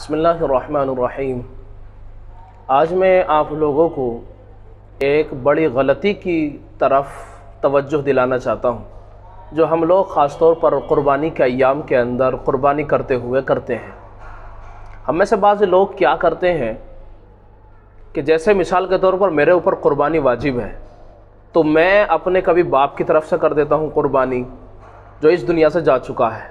بسم اللہ الرحمن الرحیم آج میں آپ لوگوں کو ایک بڑی غلطی کی طرف توجہ دلانا چاہتا ہوں جو ہم لوگ خاص طور پر قربانی کے ایام کے اندر قربانی کرتے ہوئے کرتے ہیں ہم میں سے بعض لوگ کیا کرتے ہیں کہ جیسے مثال کے طور پر میرے اوپر قربانی واجب ہے تو میں اپنے کبھی باپ کی طرف سے کر دیتا ہوں قربانی جو اس دنیا سے جا چکا ہے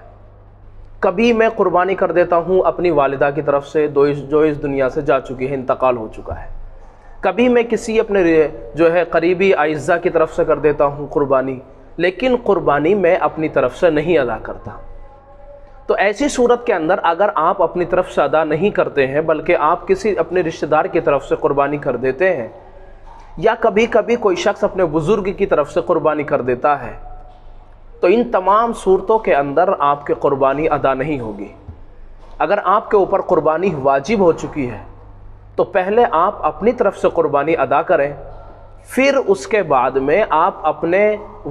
کبھی میں قربانی کر دیتا ہوں اپنی والدہ کی طرف سے دو اس جو اس دنیا سے جا چکی ہے انتقال ہو چکا ہے کبھی میں کسی اپنے جو ہے قریبی اعزہ کی طرف سے کر دیتا ہوں قربانی لیکن قربانی میں اپنی طرف سے نہیں ادا کرتا تو ایسی صورت کے اندر اگر آپ اپنی طرف سے ادا نہیں کرتے ہیں بلکہ آپ کسی اپنے رشتہ دار کی طرف سے قربانی کر دیتے ہیں یا کبھی کبھی کوئی شخص اپنے بزرگ کی طرف سے قربانی کر دیتا ہے تو ان تمام صورتوں کے اندر آپ کی قربانی ادا نہیں ہوگی اگر آپ کے اوپر قربانی واجب ہو چکی ہے تو پہلے آپ اپنی طرف سے قربانی ادا کریں پھر اس کے بعد میں آپ اپنے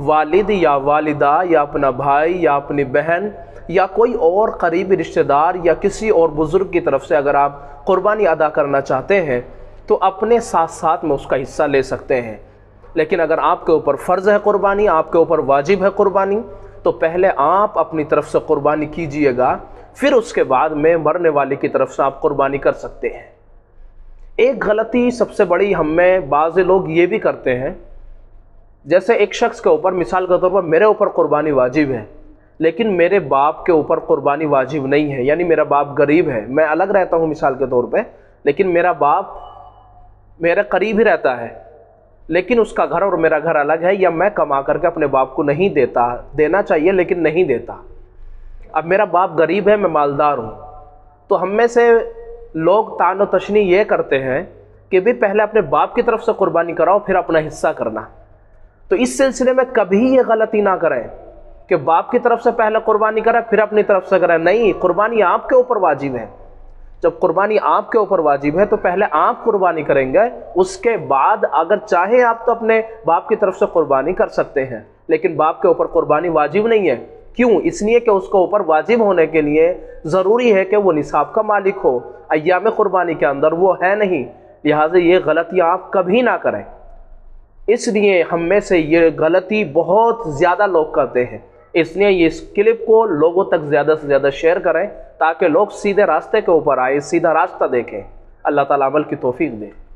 والد یا والدہ یا اپنا بھائی یا اپنی بہن یا کوئی اور قریبی رشتہ دار یا کسی اور بزرگ کی طرف سے اگر آپ قربانی ادا کرنا چاہتے ہیں تو اپنے ساتھ ساتھ میں اس کا حصہ لے سکتے ہیں لیکن اگر آپ کے اوپر فرض ہے قربانی آپ کے اوپر واجب ہے قربانی تو پہلے آپ اپنی طرف سے قربانی کیجئے گا پھر اس کے بعد میں مرنے والے کی طرف سے آپ قربانی کر سکتے ہیں ایک غلطی سب سے بڑی ہم میں بعض لوگ یہ بھی کرتے ہیں جیسے ایک شخص کے اوپر مثال کے طور پر میرے اوپر قربانی واجب ہے لیکن میرے باپ کے اوپر قربانی واجب نہیں ہے یعنی میرا باپ غریب ہے میں الگ رہتا ہوں مثال کے طور پہ لیکن میرا باپ میرے قریب ہی رہتا ہے لیکن اس کا گھر اور میرا گھر الگ ہے یا میں کما کر کے اپنے باپ کو نہیں دیتا دینا چاہیے لیکن نہیں دیتا اب میرا باپ غریب ہے میں مالدار ہوں تو ہم میں سے لوگ تان و تشنی یہ کرتے ہیں کہ بھی پہلے اپنے باپ کی طرف سے قربانی کراؤ پھر اپنا حصہ کرنا تو اس سلسلے میں کبھی یہ غلطی نہ کریں کہ باپ کی طرف سے پہلے قربانی کریں پھر اپنی طرف سے کریں نہیں قربانی آپ کے اوپر واجب ہے جب قربانی آپ کے اوپر واجب ہے تو پہلے آپ قربانی کریں گے اس کے بعد اگر چاہیں آپ تو اپنے باپ کی طرف سے قربانی کر سکتے ہیں لیکن باپ کے اوپر قربانی واجب نہیں ہے کیوں اس لیے کہ اس کے اوپر واجب ہونے کے لیے ضروری ہے کہ وہ نصاب کا مالک ہو ایام قربانی کے اندر وہ ہے نہیں لہٰذا یہ غلطی آپ کبھی نہ کریں اس لیے ہم میں سے یہ غلطی بہت زیادہ لوگ کرتے ہیں اس لیے یہ اس کلپ کو لوگوں تک زیادہ سے زیادہ شیئر کریں تاکہ لوگ سیدھے راستے کے اوپر آئیں سیدھا راستہ دیکھیں اللہ تعالیٰ عمل کی توفیق دیں